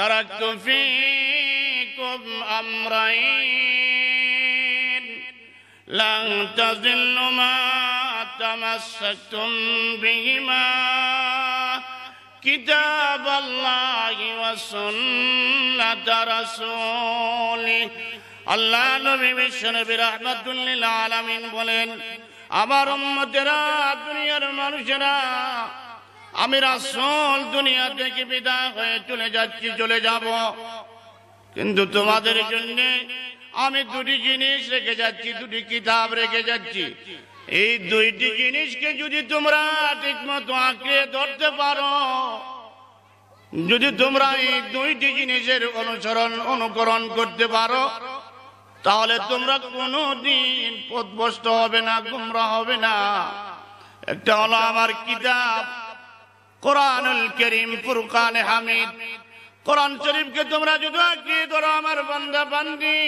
تركت فيكم أمرين لن تزل ما تمسكتم بهما كتاب الله وسنة رسوله আল্লাহ নবী বিশ্বনবী রহমতুল্লিল আলমিন বলেন আমার উম্মতেরা দুনিয়ার মানুষেরা আমি রাসল দুনিয়া থেকে বিদায় হয়ে চলে যাচ্ছি চলে যাব কিন্তু তোমাদের জন্য আমি দুটি জিনিস রেখে যাচ্ছি দুটি কিতাব রেখে যাচ্ছি এই দুইটি জিনিসকে যদি তোমরা ঠিক মতো আঁকড়ে ধরতে পারো যদি তোমরা এই দুইটি জিনিসের অনুসরণ অনুকরণ করতে পারো তাহলে তোমরা কোনো দিন পদভস্ত হবে না গুমরা হবে না একটা হলো আমার কিতাব কোরআনুল করিম ফুরকান হামিদ কোরআন শরীফকে তোমরা যদি আঁকড়িয়ে ধরো আমার বান্দা বান্দি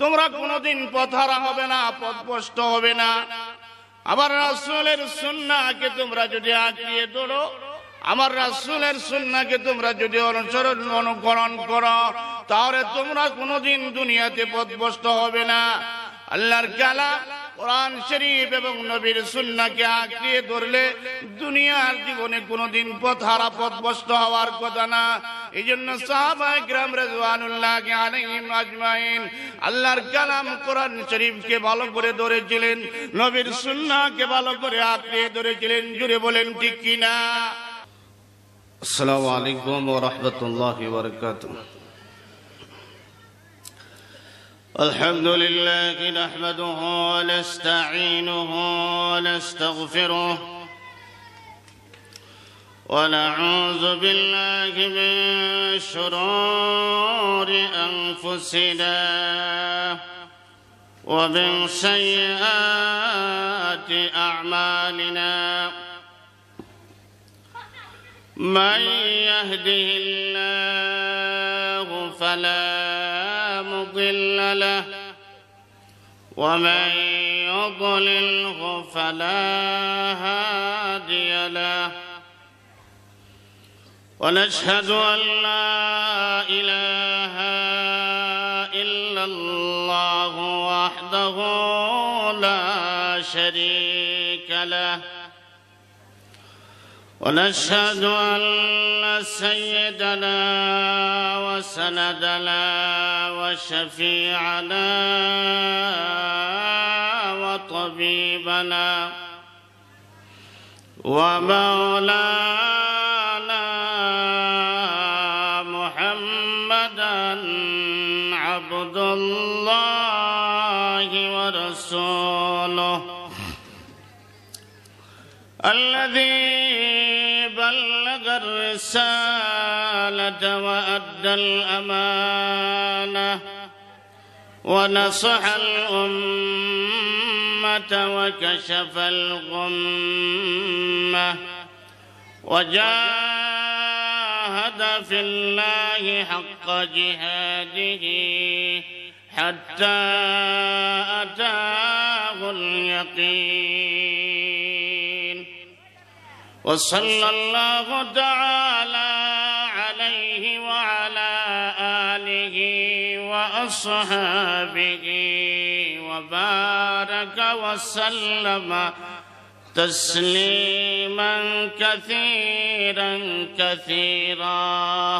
তোমরা কোনোদিন পথারা হবে না পথভ্রষ্ট হবে না আমার রাসুলের সুন্নাহকে তোমরা যদি আঁকিয়ে ধরো আমার রাসূলের সুন্নাকে তোমরা যদি অনুসরণ অনুকরণ করো তাহলে তোমরা কোনোদিন দুনিয়াতে পথভ্রষ্ট হবে না আল্লাহর কালাম কোরআন শরীফ এবং নবীর সুন্নাকে আঁকড়িয়ে ধরলে দুনিয়ার জীবনে কোনোদিন পথ হারা পথ বস্ত হওয়ার কথা না এই জন্য সাহাবাহাম রেজওয়ানুল্লাহকে আজমাইন আল্লাহর কালাম কোরআন শরীফকে ভালো করে ধরেছিলেন নবীর সুন্নাকে ভালো করে আঁকড়িয়ে ধরেছিলেন জুড়ে বলেন ঠিক কিনা আসসালামু আলাইকুম ওরহমতুল্লাহ الحمد لله نحمده ونستعينه ونستغفره ونعوذ بالله من شرور أنفسنا ومن سيئات أعمالنا من يهده الله فلا مضل له ومن يضلله فلا هادي له ونشهد أن لا إله إلا الله وحده لا شريك له ونشهد أن سيدنا وسندنا وشفيعنا وطبيبنا ومولانا محمدا عبد الله ورسوله الذي الرسالة وأدى الأمانة ونصح الأمة وكشف الغمة وجاهد في الله حق جهاده حتى أتاه اليقين وصلى الله تعالى عليه وعلى آله وأصحابه وبارك وسلم تسليما كثيرا كثيرا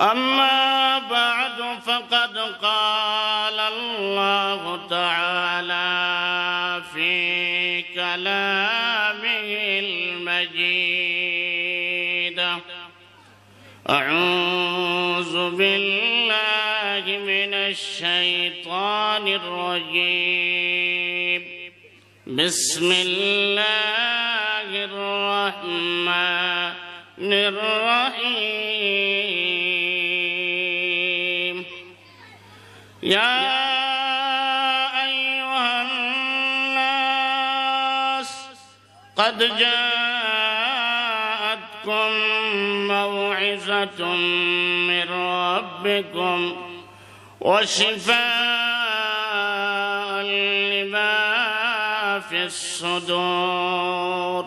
أما بعد فقد قال الله تعالى في كلام مجيد أعوذ بالله من الشيطان الرجيم بسم الله الرحمن الرحيم يا أيها الناس قد جاء من ربكم وشفاء لما في الصدور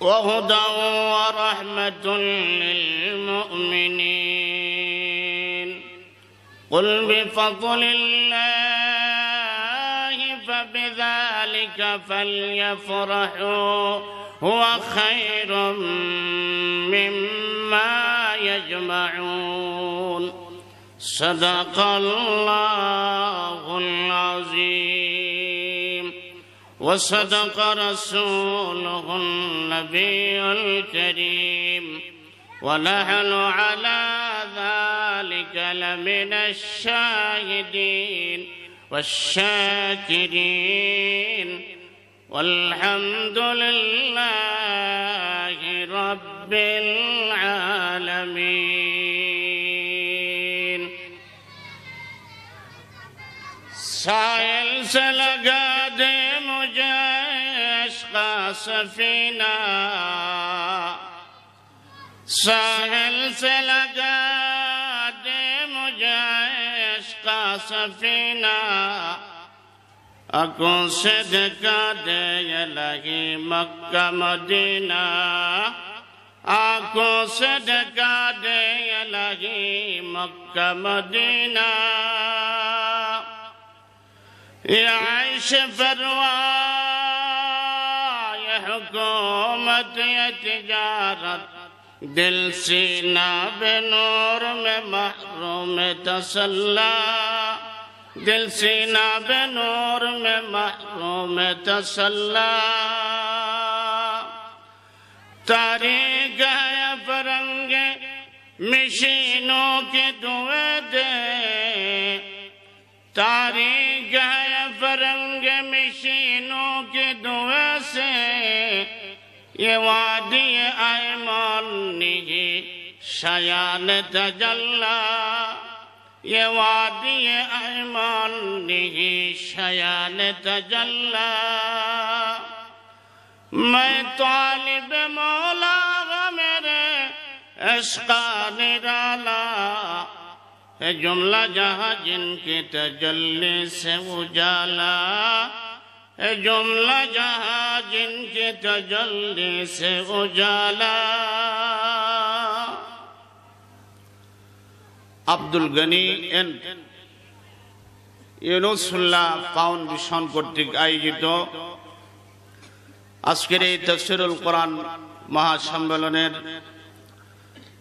وهدى ورحمة للمؤمنين قل بفضل الله فبذلك فليفرحوا هو خير مما يجمعون صدق الله العظيم وصدق رسوله النبي الكريم ونحن على ذلك لمن الشاهدين والشاكرين والحمد لله رب العالمين سائل سلقا دي مجيش فينا سائل سلقا دي مجيش فينا اکن صدقہ دے لگی مکہ مدینہ آنکھوں صدقہ دے لگی مکہ مدینہ یہ عیش فروا یہ حکومت یہ تجارت دل سینہ بے نور میں محروم تسلہ تسلح دل سینا بے نور میں محروم تسلا تاری ہے پرنگ مشینوں کی دعے تاری ہے پرنگ مشینوں کی دعے سے یہ وادی ایمان مان شیان تجلہ یہ وادی ایمان شیان میں طالب مولا ہاں، میرے عشقہ نرالا ہے جملہ جہاں جن کے تجلی سے اجالا جملہ جہاں جن کے تجلی سے اجالا আব্দুল গনি এন ইউনুসুল্লাহ ফাউন্ডেশন কর্তৃক আয়োজিত আজকের এই তসিরুল কোরআন মহাসম্মেলনের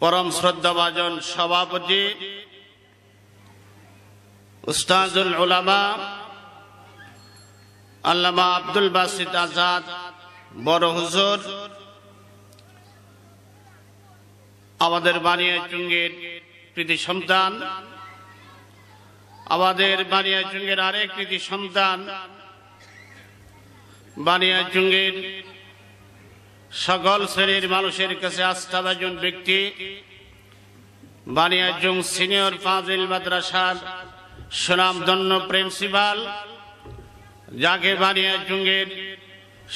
পরম শ্রদ্ধাভাজন সভাপতি উস্তাজুল উলামা আল্লামা আব্দুল বাসিদ আজাদ বড় হুজুর আমাদের বানিয়ে চুঙ্গির কৃতি সন্তান আমাদের বানিয়াজঙ্গের আরেক কৃতি সন্তান বানিয়াজঙ্গের সকল শ্রেণীর মানুষের কাছে আস্থা আস্থাভাজন ব্যক্তি বানিয়াজুং সিনিয়র ফাজিল মাদ্রাসার সুনামধন্য প্রিন্সিপাল যাকে বানিয়াজুঙ্গের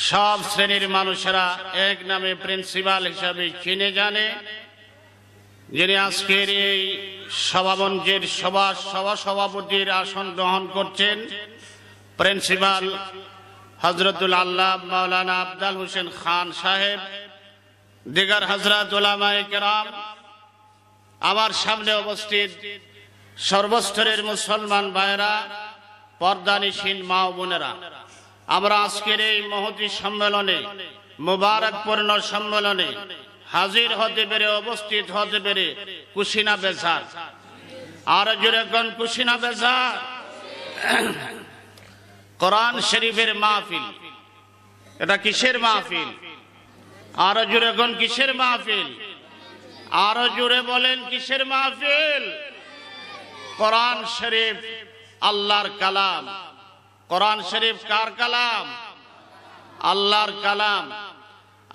সব শ্রেণীর মানুষেরা এক নামে প্রিন্সিপাল হিসাবে চিনে জানে যিনি আজকের এই সভামঞ্চের সভা সভা সভাপতির আসন গ্রহণ করছেন প্রিন্সিপাল হজরতুল আল্লাহ মাওলানা আবদাল হোসেন খান সাহেব দিগার হজরতাম আমার সামনে অবস্থিত সর্বস্তরের মুসলমান ভাইরা পর্দানিসীন মা বোনেরা আমরা আজকের এই মহতি সম্মেলনে মুবারকপূর্ণ সম্মেলনে হাজির হতে পেরে অবস্থিত হতে পেরে কুসিনা বেসার আর যেরকম কুসিনা বেসার কোরআন শরীফের মাহফিল এটা কিসের মাহফিল আর জুড়ে এখন কিসের মাহফিল আর জোরে বলেন কিসের মাহফিল কোরআন শরীফ আল্লাহর কালাম কোরআন শরীফ কার কালাম আল্লাহর কালাম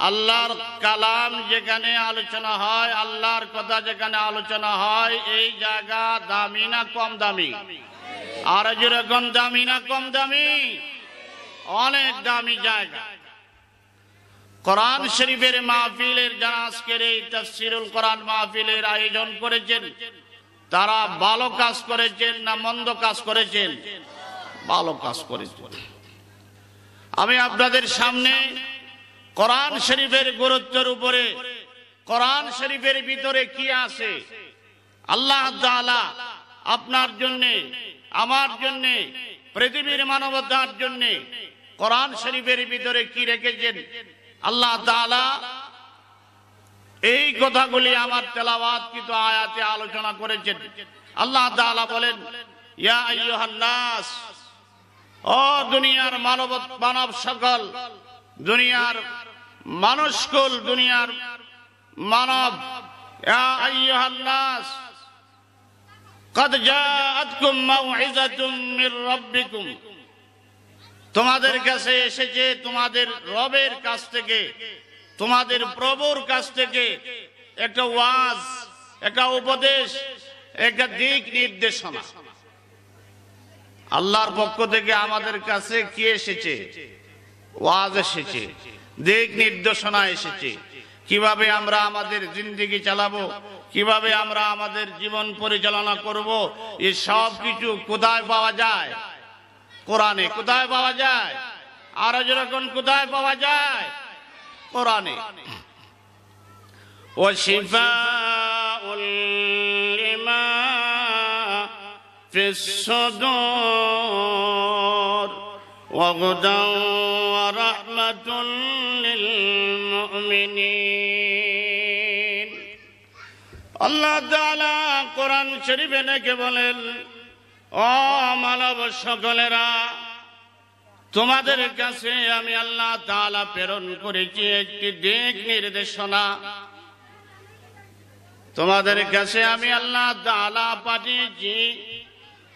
আল্লাহর কালাম যেখানে আলোচনা হয় আল্লাহর কথা যেখানে আলোচনা হয় এই জায়গা দামি না কম দামি আর যেরকম দামি না কম দামি অনেক দামি জায়গা কোরআন শরীফের মাহফিলের যারা আজকের এই তফসিরুল কোরআন মাহফিলের আয়োজন করেছেন তারা ভালো কাজ করেছেন না মন্দ কাজ করেছেন ভালো কাজ করেছেন আমি আপনাদের সামনে কোরআন শরীফের গুরুত্বের উপরে কোরআন শরীফের ভিতরে কি আছে আল্লাহ আপনার জন্যে আমার জন্যে পৃথিবীর মানবতার জন্যে কোরআন শরীফের ভিতরে কি রেখেছেন আল্লাহ এই কথাগুলি আমার তেলাবাদ কিন্তু আয়াতে আলোচনা করেছেন আল্লাহ বলেন ও দুনিয়ার মানব মানব সকল দুনিয়ার মানুষকুল দুনিয়ার মানব তোমাদের কাছে এসেছে তোমাদের রবের কাছ থেকে তোমাদের প্রভুর কাছ থেকে একটা ওয়াজ একটা উপদেশ একটা দিক নির্দেশনা আল্লাহর পক্ষ থেকে আমাদের কাছে কি এসেছে ওয়াজ এসেছে দিক নির্দেশনা এসেছে কিভাবে আমরা আমাদের জিন্দিগি চালাবো কিভাবে আমরা আমাদের জীবন পরিচালনা করব এই সব কিছু কোথায় পাওয়া যায় কোরআনে কোথায় পাওয়া যায় আর যেরকম কোথায় পাওয়া যায় কোরআনে ও শিফা উল্লিমা وغدا ورحمة للمؤمنين আল্লাহ তাআলা কোরআন শরীফে নাকি বলেন ও মানব সকলেরা তোমাদের কাছে আমি আল্লাহ তাআলা প্রেরণ করেছি একটি দিক নির্দেশনা তোমাদের কাছে আমি আল্লাহ তাআলা পাঠিয়েছি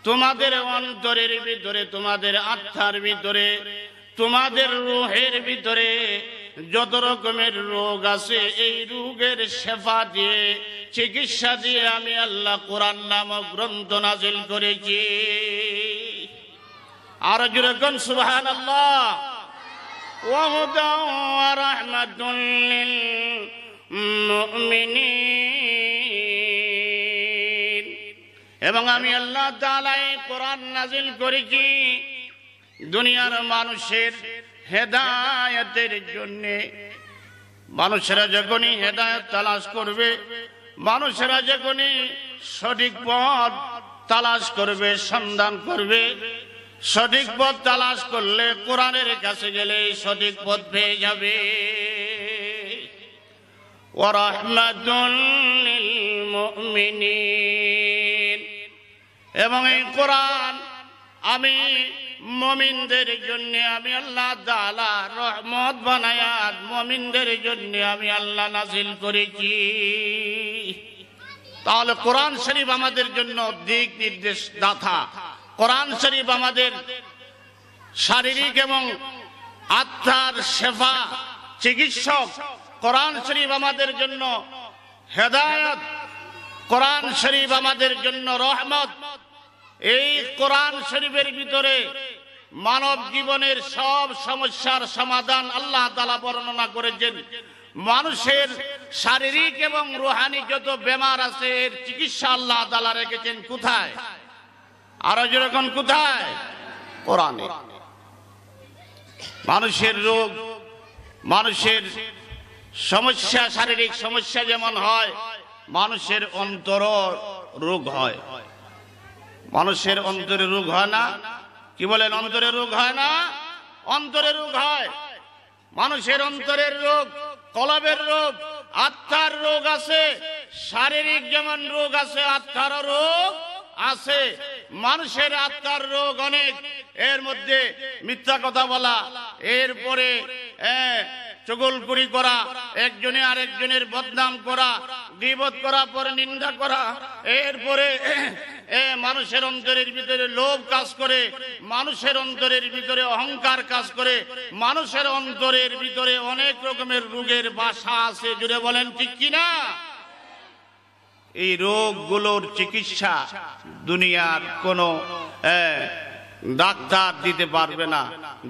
তোমাদের অন্তরের ভিতরে তোমাদের আত্মার ভিতরে তোমাদের রোহের ভিতরে যত রকমের রোগ আছে এই রোগের সেবা দিয়ে চিকিৎসা দিয়ে আমি আল্লাহ কোরআন নামক গ্রন্থ নাজিল করেছি আর যেরকম সুহান আল্লাহ আর ورحمة এবং আমি আল্লাহ তালাই কোরআন নাজিল করি কি দুনিয়ার মানুষের হেদায়তের জন্যে মানুষেরা যখনই হেদায়ত তালাশ করবে মানুষেরা যখনই সঠিক পথ তালাশ করবে সন্ধান করবে সঠিক পথ তালাশ করলে কোরআনের কাছে গেলে সঠিক পথ পেয়ে যাবে ওরহমাদুল মিনী এবং এই কোরআন আমি মমিনদের জন্য আমি আল্লাহ দালা রহমত বানায়াত মমিনদের জন্য আমি আল্লাহ নাজিল করেছি তাহলে কোরআন শরীফ আমাদের জন্য দিক নির্দেশ দাথা কোরআন শরীফ আমাদের শারীরিক এবং আত্মার সেবা চিকিৎসক কোরআন শরীফ আমাদের জন্য হেদায়ত কোরআন শরীফ আমাদের জন্য রহমত এই কোরআন শরীফের ভিতরে মানব জীবনের সব সমস্যার সমাধান আল্লাহ তালা বর্ণনা করেছেন মানুষের শারীরিক এবং রোহানি যত বেমার আছে এর চিকিৎসা আল্লাহ তালা রেখেছেন কোথায় আরো যেরকম কোথায় কোরআনে মানুষের রোগ মানুষের সমস্যা শারীরিক সমস্যা যেমন হয় মানুষের অন্তর রোগ হয় মানুষের অন্তরে রোগ হয় না কি বলেন অন্তরে রোগ হয় না অন্তরে রোগ হয় মানুষের অন্তরের রোগ কলবের রোগ আত্মার রোগ আছে শারীরিক যেমন রোগ আছে আত্মার রোগ আছে মানুষের আত্মার রোগ অনেক এর মধ্যে মিথ্যা কথা বলা এরপরে চগলপুরি করা একজনে আরেকজনের বদনাম করা গিবত করা পরে নিন্দা করা এরপরে মানুষের অন্তরের ভিতরে লোভ কাজ করে মানুষের অন্তরের ভিতরে অহংকার কাজ করে মানুষের অন্তরের ভিতরে অনেক রকমের রোগের বাসা আছে জুড়ে বলেন ঠিক কিনা এই রোগগুলোর চিকিৎসা দুনিয়ার কোনো ডাক্তার দিতে পারবে না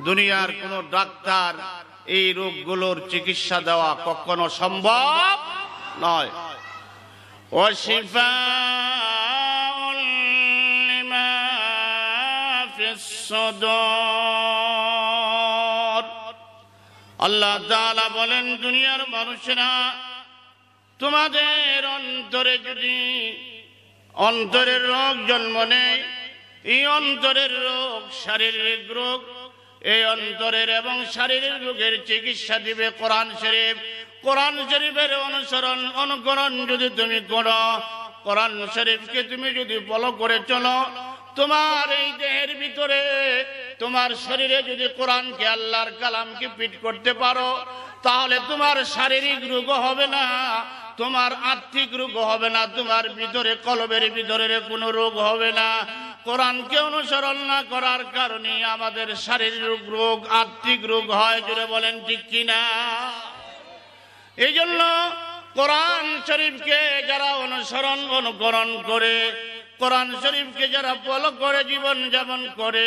দুনিয়ার কোনো ডাক্তার এই রোগগুলোর চিকিৎসা দেওয়া কখনো সম্ভব নয় আল্লাহ বলেন দুনিয়ার মানুষেরা তোমাদের অন্তরে যদি অন্তরের রোগ জন্ম নেয় এই অন্তরের রোগ শারীরিক রোগ এই অন্তরের এবং শারীরিক রোগের চিকিৎসা দিবে কোরআন শরীফ কোরআন শরীফের অনুসরণ অনুকরণ যদি তুমি করো কোরআন শরীফকে তুমি যদি বলো করে চলো তোমার এই দেহের ভিতরে তোমার শরীরে যদি কোরআনকে আল্লাহর কালামকে পিট করতে পারো তাহলে তোমার শারীরিক রোগ হবে না তোমার আর্থিক রোগ হবে না তোমার ভিতরে কলবের ভিতরে কোনো রোগ হবে না কোরআনকে অনুসরণ না করার কারণে আমাদের শারীরিক রোগ আত্মিক রোগ হয় জুড়ে বলেন ঠিক কিনা এই জন্য কোরআন শরীফকে যারা অনুসরণ অনুকরণ করে কোরআন শরীফকে যারা ফলো করে জীবন যাপন করে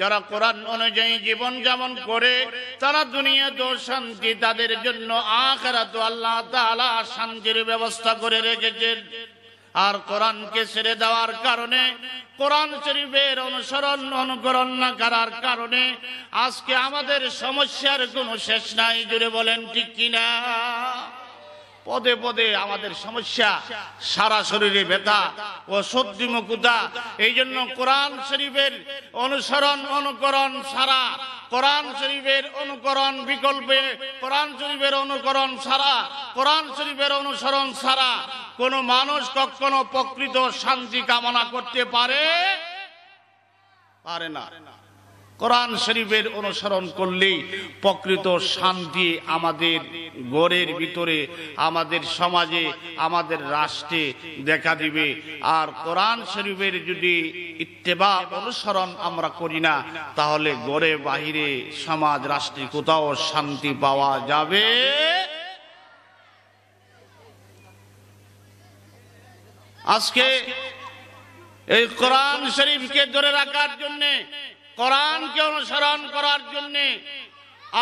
যারা কোরআন অনুযায়ী জীবন যাপন করে তারা দুনিয়া তো শান্তি তাদের জন্য তো আল্লাহ তালা শান্তির ব্যবস্থা করে রেখেছেন আর কোরআনকে ছেড়ে দেওয়ার কারণে কোরআন শরীফের অনুসরণ অনুকরণ না করার কারণে আজকে আমাদের সমস্যার কোনো শেষ নাই জুড়ে বলেন ঠিক কিনা পদে পদে আমাদের সমস্যা সারা শরীরে ব্যথা ও সর্দি মুকুতা এই জন্য কোরআন শরীফের অনুসরণ অনুকরণ সারা কোরআন শরীফের অনুকরণ বিকল্পে কোরআন শরীফের অনুকরণ সারা কোরআন শরীফের অনুসরণ সারা কোনো মানুষ কখনো প্রকৃত শান্তি কামনা করতে পারে পারে না কোরআন শরীফের অনুসরণ করলেই প্রকৃত শান্তি আমাদের গড়ের ভিতরে আমাদের সমাজে আমাদের রাষ্ট্রে দেখা দিবে আর কোরআন শরীফের যদি ইত্তেবা অনুসরণ আমরা করি না তাহলে গড়ে বাহিরে সমাজ রাষ্ট্রে কোথাও শান্তি পাওয়া যাবে আজকে এই কোরআন শরীফকে ধরে রাখার জন্যে কোরআনকে অনুসরণ করার জন্য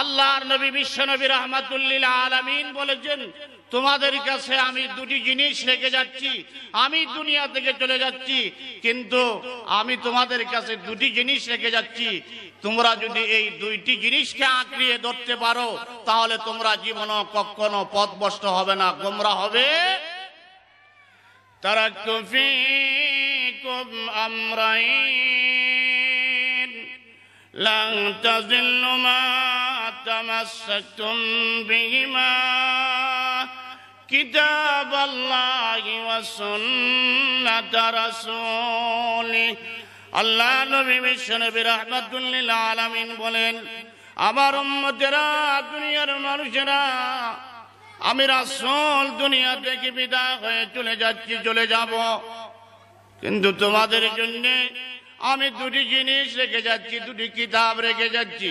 আল্লাহর নবী বিশ্ব নবী রহমাতুল্লিল আলমিন বলেছেন তোমাদের কাছে আমি দুটি জিনিস রেখে যাচ্ছি আমি দুনিয়া থেকে চলে যাচ্ছি কিন্তু আমি তোমাদের কাছে দুটি জিনিস রেখে যাচ্ছি তোমরা যদি এই দুইটি জিনিসকে আঁকড়িয়ে ধরতে পারো তাহলে তোমরা জীবনও কখনো পথভ্রষ্ট হবে না গোমরা হবে তারা আমরাই لن تزل ما تمسكتم بهما كتاب الله وسنة رسوله আল্লাহ নবী বিশ্বনবী রহমাতুল্লিল আলামিন বলেন আমার উম্মতেরা দুনিয়ার মানুষেরা আমি রাসূল দুনিয়া থেকে বিদায় হয়ে চলে যাচ্ছি চলে যাব কিন্তু তোমাদের জন্যে আমি দুটি জিনিস রেখে যাচ্ছি দুটি কিতাব রেখে যাচ্ছি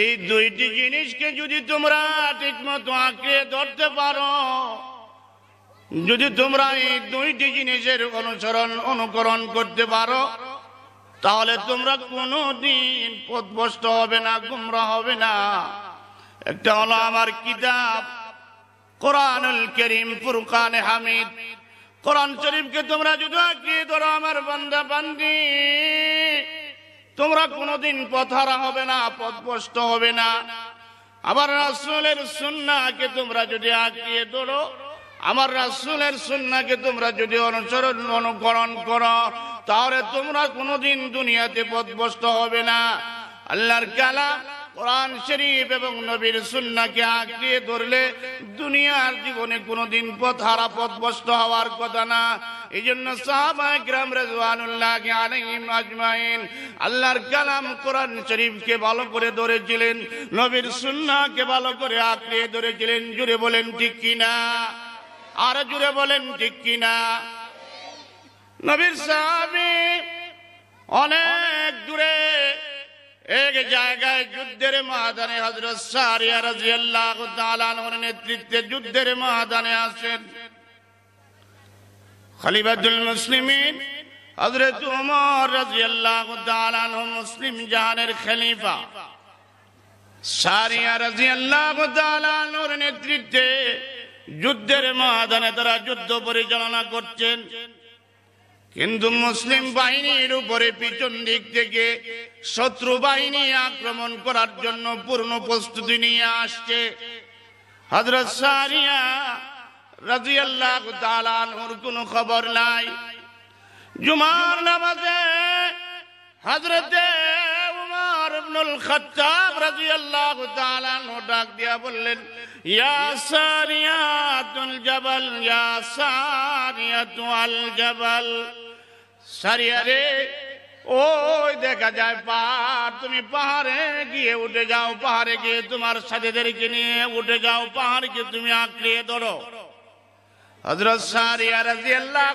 এই দুইটি জিনিসকে যদি তোমরা ঠিক মতো আঁকড়ে ধরতে পারো যদি তোমরা এই দুইটি জিনিসের অনুসরণ অনুকরণ করতে পারো তাহলে তোমরা কোনো দিন পথভস্ত হবে না গুমরা হবে না একটা হলো আমার কিতাব কোরআনুল করিম ফুরকান হামিদ কোরআন শরীফকে তোমরা যদি কি ধরো আমার বান্দা বান্দি তোমরা কোনোদিন পথারা হবে না পথপষ্ট হবে না আমার রাসুলের সুন্নাকে তোমরা যদি আঁকিয়ে ধরো আমার রাসুলের সুন্নাকে তোমরা যদি অনুসরণ অনুকরণ করো তাহলে তোমরা কোনোদিন দুনিয়াতে পথভ্রষ্ট হবে না আল্লাহর কালা কোরআন শরীফ এবং নবীর সুন্নাকে আঁকড়িয়ে ধরলে দুনিয়ার জীবনে কোনোদিন পথ হারা পথ বস্ত হওয়ার কথা না এই জন্য আল্লাহর কালাম কোরআন শরীফকে ভালো করে ধরেছিলেন নবীর সুন্নাকে ভালো করে আঁকড়িয়ে ধরেছিলেন জুড়ে বলেন ঠিক কিনা আর জুড়ে বলেন ঠিক কিনা নবীর সাহাবি অনেক দূরে এক জায়গায় যুদ্ধের মহাদানে হজরত সারিয়া রাজিয়াল্লাহু তাআলা নেতৃত্বে যুদ্ধের মহাদানে আসেন খলিফাতুল মুসলিম হজরত ওমর রাদিয়াল্লাহু তাআলা মুসলিম জাহানের খলিফা সারিয়া রাদিয়াল্লাহু নেতৃত্বে যুদ্ধের ময়দানে তারা যুদ্ধ পরিচালনা করছেন কিন্তু মুসলিম বাহিনীর উপরে পিছন দিক থেকে শত্রু বাহিনী আক্রমণ করার জন্য পূর্ণ প্রস্তুতি নিয়ে আসছে সারিয়া আল্লাহ কোনো খবর নাই জুমার নামাজে হজরতে ইবনুল খাত্তাব রাদিয়াল্লাহু তাআলা নো ডাক দিয়া বললেন ইয়া সারিয়াতুল জাবাল ইয়া সারিয়াতু আল জাবাল সারিয়া রে ওই দেখা যায় পাহাড় তুমি পাহাড়ে গিয়ে উঠে যাও পাহাড়ে গিয়ে তোমার সাথীদেরকে নিয়ে উঠে যাও পাহাড়কে তুমি আঁকড়িয়ে ধরো হজরত সারিয়া রাজি আল্লাহ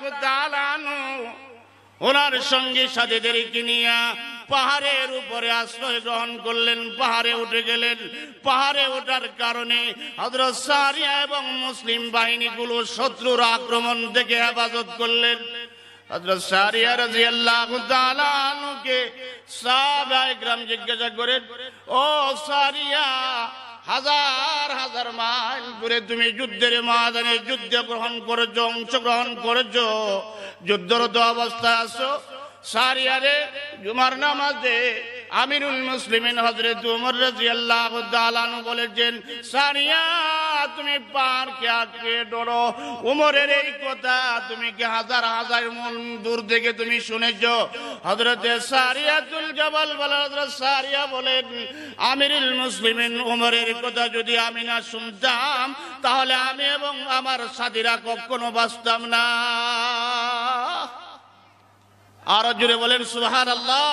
ওনার সঙ্গে সাথীদেরকে নিয়ে পাহাড়ের উপরে আশ্রয় গ্রহণ করলেন পাহাড়ে উঠে গেলেন পাহাড়ে ওঠার কারণে সারিয়া এবং মুসলিম বাহিনীগুলো শত্রুর আক্রমণ থেকে হেফাজত করলেন সারিয়া জিজ্ঞাসা করেন ও সারিয়া হাজার হাজার মাইল দূরে তুমি যুদ্ধের ময়দানে যুদ্ধ গ্রহণ করেছো অংশগ্রহণ করেছো যুদ্ধরত অবস্থায় আছো সারিয়ারে জুমার নামাজে আমিরুল মুসলিমিন হজরত উমর রাজি আল্লাহ তালানু বলেছেন সানিয়া তুমি পার কে আটকে ডরো উমরের এই কথা তুমি কি হাজার হাজার মন দূর থেকে তুমি শুনেছ সারিয়া সারিয়াতুল জবাল বলে হজরত সারিয়া বলেন আমিরুল মুসলিমিন উমরের কথা যদি আমি না শুনতাম তাহলে আমি এবং আমার সাথীরা কখনো বাঁচতাম না আরো জুড়ে বলেন সুহান আল্লাহ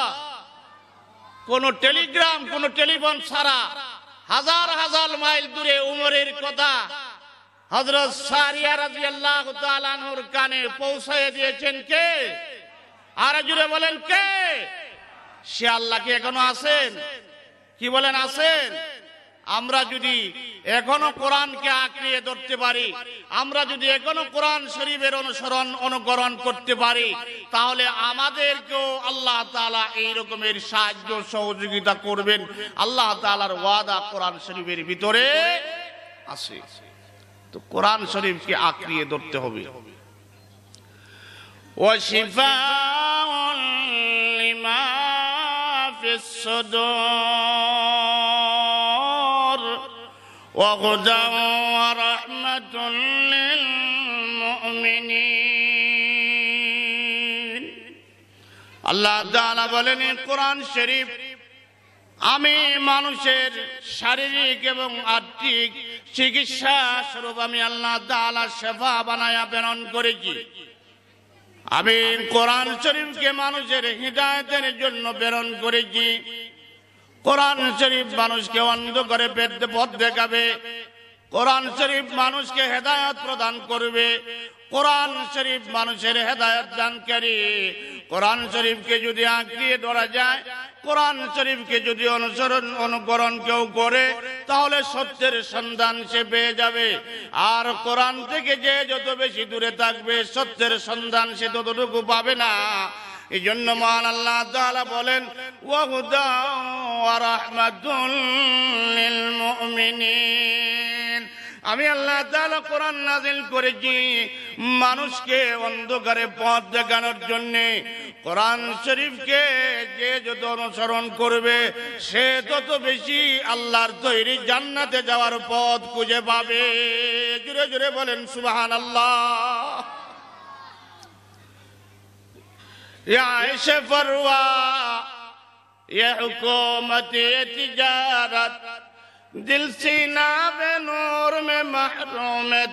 কোনো টেলিগ্রাম কোনো টেলিফোন ছাড়া হাজার হাজার মাইল দূরে উমরের কথা হজরত সারিয়া রাজি আল্লাহ তালানহুর কানে পৌঁছায় দিয়েছেন কে আর জুড়ে বলেন কে সে আল্লাহ কি এখনো আছেন কি বলেন আছেন আমরা যদি এখনো কোরআনকে আঁকড়িয়ে ধরতে পারি আমরা যদি এখনো কোরআন শরীফের অনুসরণ অনুকরণ করতে পারি তাহলে আমাদেরকেও আল্লাহ তালা এই রকমের সাহায্য সহযোগিতা করবেন আল্লাহ তালার ওয়াদা কোরআন শরীফের ভিতরে আছে তো কোরআন শরীফকে আঁকড়িয়ে ধরতে হবে وشفاء লিমা ফিস الصدور وهدى ورحمة للمؤمنين আল্লাহ তাআলা বলেন কোরআন শরীফ আমি মানুষের শারীরিক এবং আর্থিক চিকিৎসা স্বরূপ আমি আল্লাহ তাআলা সেবা বানায়া প্রেরণ করেছি আমি কোরআন শরীফকে মানুষের হৃদায়তের জন্য প্রেরণ করেছি কোরআন শরীফ মানুষকে অন্ধ করে পেতে পথ দেখাবে কোরআন শরীফ মানুষকে হেদায়ত প্রদান করবে কোরআন শরীফ মানুষের হেদায়ত দানকারী কোরআন শরীফকে যদি আঁকিয়ে ধরা যায় কোরআন শরীফকে যদি অনুসরণ অনুকরণ কেউ করে তাহলে সত্যের সন্ধান সে পেয়ে যাবে আর কোরআন থেকে যে যত বেশি দূরে থাকবে সত্যের সন্ধান সে ততটুকু পাবে না এই জন্য মহান আল্লাহ তাআলা বলেন আমি আল্লাহ কোরআন নাজিল করেছি মানুষকে অন্ধকারে পথ দেখানোর জন্য কোরআন শরীফকে যে যত অনুসরণ করবে সে তত বেশি আল্লাহর তৈরি জান্নাতে যাওয়ার পথ খুঁজে পাবে জুড়ে জুড়ে বলেন সুবহানাল্লাহ আল্লাহ یا فروا یہ حکومت یہ تجارت دل سینہ بے نور میں محروم میں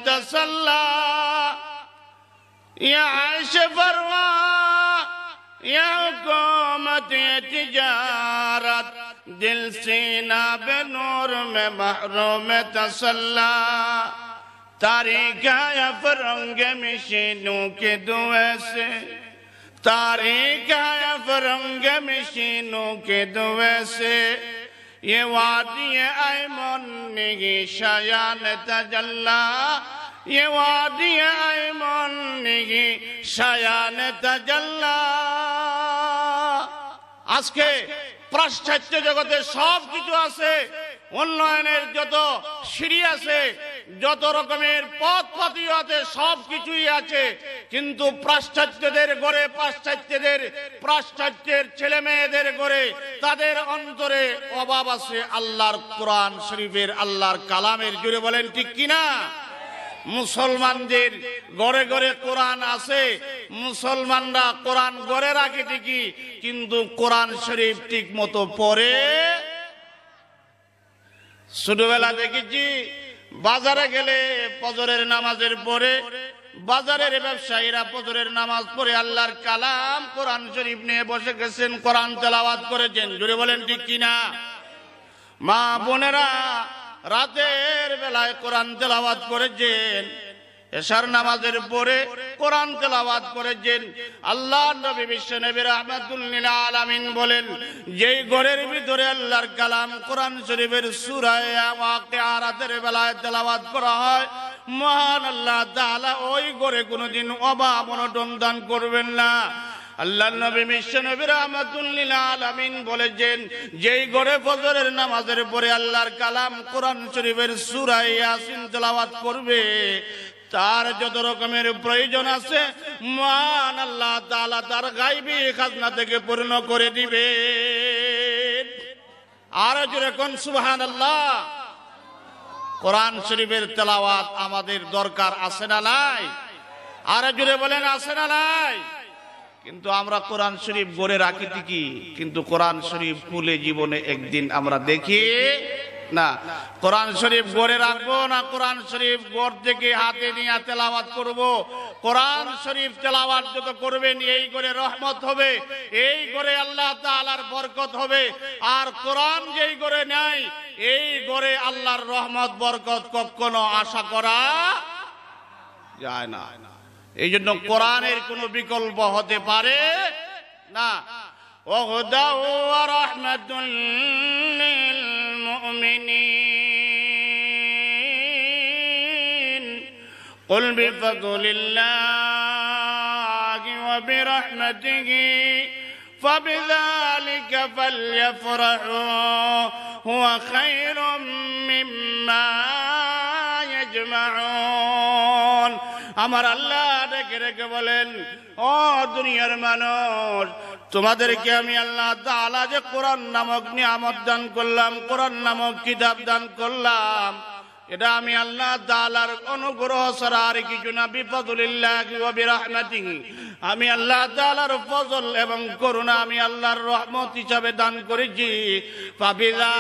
یا یا فروا یہ حکومت یہ تجارت دل سینہ بے نور میں محروم میں تاریخ یا فرنگ مشینوں کے دے سے तारे काया फरंग मशीनों के दुवे से ये वादी आयमन निगी शयान तजल्ला ये वादी आयमन निगी शयान तजल्ला আজকে পাশ্চাত্য জগতে সব কিছু আছে উন্নয়নের যত সিঁড়ি আছে যত রকমের পথ পাতিও আছে সব কিছুই আছে কিন্তু পাশ্চাত্যদের গড়ে পাশ্চাত্যদের পাশ্চাত্যের ছেলে মেয়েদের গড়ে তাদের অন্তরে অভাব আছে আল্লাহর কোরআন শরীফের আল্লাহর কালামের জুড়ে বলেন ঠিক কিনা মুসলমানদের গড়ে গড়ে কোরআন আছে মুসলমানরা কোরআন গড়ে রাখে ঠিকই কিন্তু কোরআন শরীফ ঠিক মতো পড়ে ছোটবেলা দেখেছি বাজারে গেলে পজরের নামাজের পরে বাজারের ব্যবসায়ীরা পজরের নামাজ পড়ে আল্লাহর কালাম কোরআন শরীফ নিয়ে বসে গেছেন কোরআন তেলাওয়াত করেছেন জুড়ে বলেন ঠিক কিনা মা বোনেরা রাতের বেলায় কোরআন তেলাওয়াত করেছেন এশার নামাজের পরে কোরআন তেলাওয়াত করেছেন আল্লাহ নবী বিশ্ব নবী রহমাতুল্লিল আলামিন বলেন যেই ঘরের ভিতরে আল্লাহর কালাম কোরআন শরীফের সুরায় আরাতের বেলায় তেলাওয়াত করা হয় মহান আল্লাহ তাহলে ওই ঘরে কোনোদিন অভাব অনটন দান করবেন না আল্লাহ নবী বিশ্ব নবীর রহমাতুল্লিল আলমিন বলেছেন যেই ঘরে ফজরের নামাজের পরে আল্লাহর কালাম কোরআন শরীফের সুরাই আসিন তেলাওয়াত করবে তার যত রকমের প্রয়োজন আছে মান আল্লাহ তালা তার গাইবি খাজনা থেকে পূর্ণ করে দিবে আর যেরকম সুহান আল্লাহ কোরআন শরীফের তেলাওয়াত আমাদের দরকার আছে না নাই আর জুড়ে বলেন আছে না নাই কিন্তু আমরা কোরআন শরীফ গড়ে রাখি ঠিকই কিন্তু কোরআন শরীফ খুলে জীবনে একদিন আমরা দেখি না কোরআন শরীফ গড়ে রাখবো না কোরআন শরীফ গড় থেকে হাতে নিয়ে তেলাওয়াত করব। কোরআন শরীফ তেলাওয়াত যত করবেন এই গড়ে রহমত হবে এই গড়ে আল্লাহ তালার বরকত হবে আর কোরআন যেই গড়ে নেয় এই গড়ে আল্লাহর রহমত বরকত কখনো আশা করা যায় না এই জন্য কোরআনের কোনো বিকল্প হতে পারে না وهدى ورحمة للمؤمنين قل بفضل الله وبرحمته فبذلك فليفرحوا هو خير مما يجمعون أمر الله ডেকে بولن أو دنيا المنور তোমাদেরকে আমি আল্লাহ তালা যে কোরআন নামক নিয়ামত দান করলাম কোরআন নামক কিতাব দান করলাম এটা আমি আল্লাহ তালার অনুগ্রহ ছাড়া আর কিছু না বিপদুলিল্লাহমাতি আমি আল্লাহ তালার ফজল এবং করুণা আমি আল্লাহর রহমত হিসাবে দান করেছি পাবিলা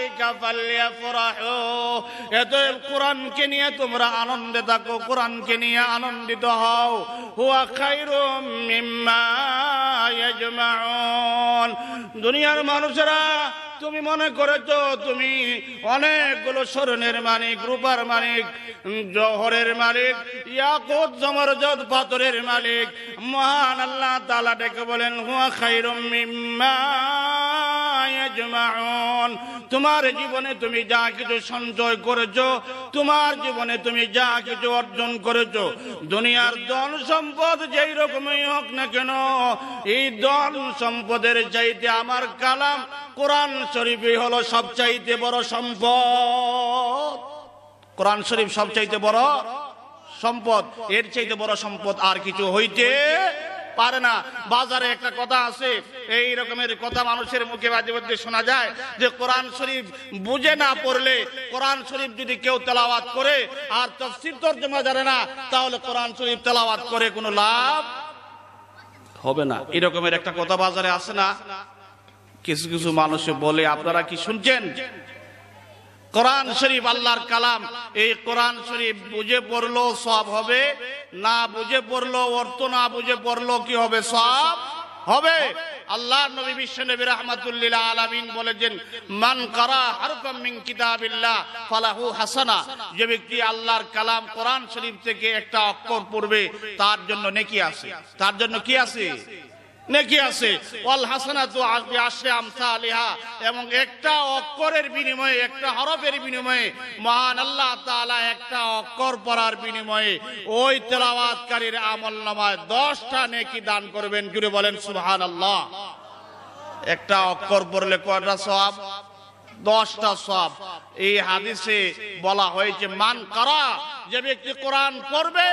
কোরআনকে নিয়ে তোমরা আনন্দে থাকো কোরআনকে নিয়ে আনন্দিত হও হুয়া খায়রুম দুনিয়ার মানুষেরা তুমি মনে করেছো তুমি অনেকগুলো স্বর্ণের মালিক রূপার মালিক জহরের মালিক ইয়াকুত জমরজত পাথরের মালিক মহান আল্লাহ তালা ডেকে বলেন হুয়া খায়রুম মিম্মা তোমার জীবনে তুমি যা কিছু সঞ্চয় করেছো তোমার জীবনে তুমি যা কিছু অর্জন করেছো দুনিয়ার ধন সম্পদ যেই রকমই হোক না কেন এই ধন সম্পদের চাইতে আমার কালাম কোরআন শরীফই হলো সবচাইতে বড় সম্পদ কোরআন শরীফ সবচাইতে বড় সম্পদ এর চাইতে বড় সম্পদ আর কিছু হইতে পারে না বাজারে একটা কথা আছে এই রকমের কথা মানুষের মুখে মাঝে মধ্যে শোনা যায় যে কোরআন শরীফ বুঝে না পড়লে কোরআন শরীফ যদি কেউ তেলাওয়াত করে আর তফসির তর্জমা জানে না তাহলে কোরআন শরীফ তেলাওয়াত করে কোনো লাভ হবে না এরকমের একটা কথা বাজারে আসে না কিছু কিছু মানুষ বলে আপনারা কি শুনছেন কোরআন শরীফ আল্লাহর কালাম এই কোরআন শরীফ বুঝে পড়লো সব হবে না বুঝে পড়লো অর্থ না বুঝে পড়লো কি হবে সব হবে আল্লাহ নবী বিশ্ব নবী রহমাতুল্লিল আলমিন বলেছেন মান করা হরকম মিন কিতাবিল্লাহ ফালাহু হাসানা যে ব্যক্তি আল্লাহর কালাম কোরআন শরীফ থেকে একটা অক্ষর পড়বে তার জন্য নেকি আছে তার জন্য কি আছে নেকি আছে ওয়াল হাসানা তো আসে আমসা আলিহা এবং একটা অক্ষরের বিনিময়ে একটা হরফের বিনিময়ে মহান আল্লাহ তাআলা একটা অক্ষর পড়ার বিনিময়ে ওই তেলাওয়াতকারীর আমল নামায় দশটা নেকি দান করবেন কিরে বলেন সুহান আল্লাহ একটা অক্ষর পড়লে কয়টা সব দশটা সব এই হাদিসে বলা হয়েছে মান করা যে ব্যক্তি কোরআন পড়বে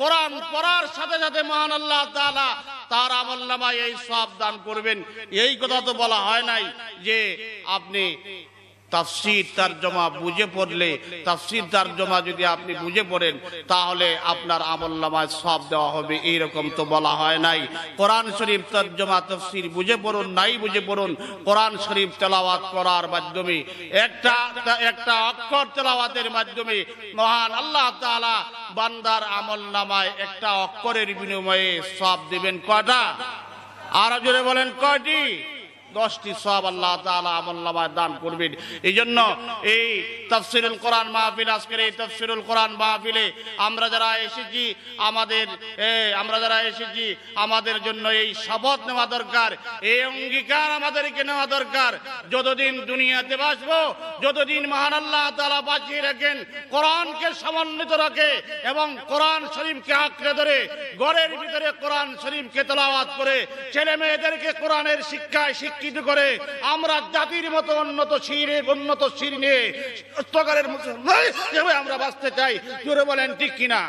কোরআন পড়ার সাথে সাথে মহান আল্লাহ তালা তার আমল নামায় এই সব দান করবেন এই কথা তো বলা হয় নাই যে আপনি তাফসির জমা বুঝে পড়লে তাফসির জমা যদি আপনি বুঝে পড়েন তাহলে আপনার নামায় সব দেওয়া হবে এইরকম তো বলা হয় নাই কোরআন শরীফ জমা তফসির বুঝে পড়ুন নাই বুঝে পড়ুন কোরআন শরীফ তেলাওয়াত করার মাধ্যমে একটা একটা অক্ষর তেলাওয়াতের মাধ্যমে মহান আল্লাহ তাআলা বান্দার আমল নামায় একটা অক্ষরের বিনিময়ে সব দিবেন কয়টা আরো জোরে বলেন কয়টি দশটি সব আল্লাহ তালা আমল্লাবায় দান করবেন এই জন্য এই তফসিরুল কোরআন মাহফিল আজকের এই তফসিরুল কোরআন মাহফিলে আমরা যারা এসেছি আমাদের আমরা যারা এসেছি আমাদের জন্য এই শপথ নেওয়া দরকার এই অঙ্গীকার আমাদেরকে নেওয়া দরকার যতদিন দুনিয়াতে বাসবো যতদিন মহান আল্লাহ তালা বাঁচিয়ে রাখেন কোরআনকে সমন্বিত রাখে এবং কোরআন শরীফকে আঁকড়ে ধরে গড়ের ভিতরে কোরআন শরীফকে তলাবাদ করে ছেলে মেয়েদেরকে কোরআনের শিক্ষায় শিক্ষিত নিশ্চিত করে আমরা জাতির মতো উন্নত শিরের উন্নত শির নিয়ে আমরা বাঁচতে চাই জোরে বলেন ঠিক কিনা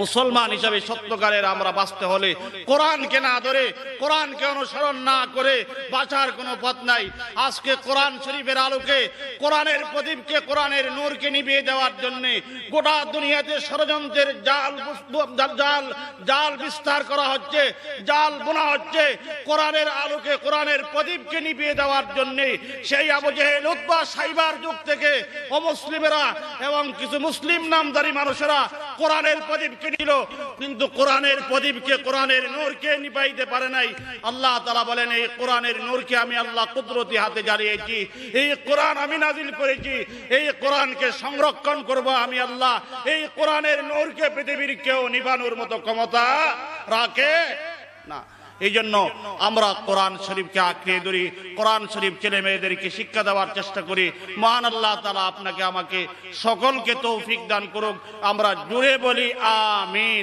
মুসলমান হিসাবে সত্যকারের আমরা বাঁচতে হলে কোরআনকে না ধরে কোরআনকে অনুসরণ না করে বাঁচার কোনো পথ নাই আজকে কোরআন শরীফের আলোকে কোরআনের প্রদীপকে কোরআনের নূরকে নিভিয়ে দেওয়ার জন্য গোটা দুনিয়াতে ষড়যন্ত্রের জাল জাল জাল বিস্তার করা হচ্ছে জাল বোনা হচ্ছে কোরআনের আলোকে কোরআনের প্রদীপকে নিভিয়ে দেওয়ার জন্যে সেই আবজেহেল উদ্বা সাইবার যুগ থেকে অমুসলিমেরা এবং কিছু মুসলিম নামদারি মানুষেরা কোরআনের প্রদীপ প্রদীপকে নিল কিন্তু কোরআনের প্রদীপ কে কোরআনের কে নিপাইতে পারে নাই আল্লাহ তালা বলেন এই কোরআনের কে আমি আল্লাহ কুদরতি হাতে জারিয়েছি এই কোরআন আমি নাজিল করেছি এই কোরআনকে সংরক্ষণ করব আমি আল্লাহ এই কোরআনের কে পৃথিবীর কেউ নিবানোর মতো ক্ষমতা রাখে না এই জন্য আমরা কোরআন শরীফকে আঁকড়িয়ে ধরি কোরআন শরীফ ছেলে মেয়েদেরকে শিক্ষা দেওয়ার চেষ্টা করি মহান আল্লাহ তালা আপনাকে আমাকে সকলকে তৌফিক দান করুক আমরা জুড়ে বলি আমিন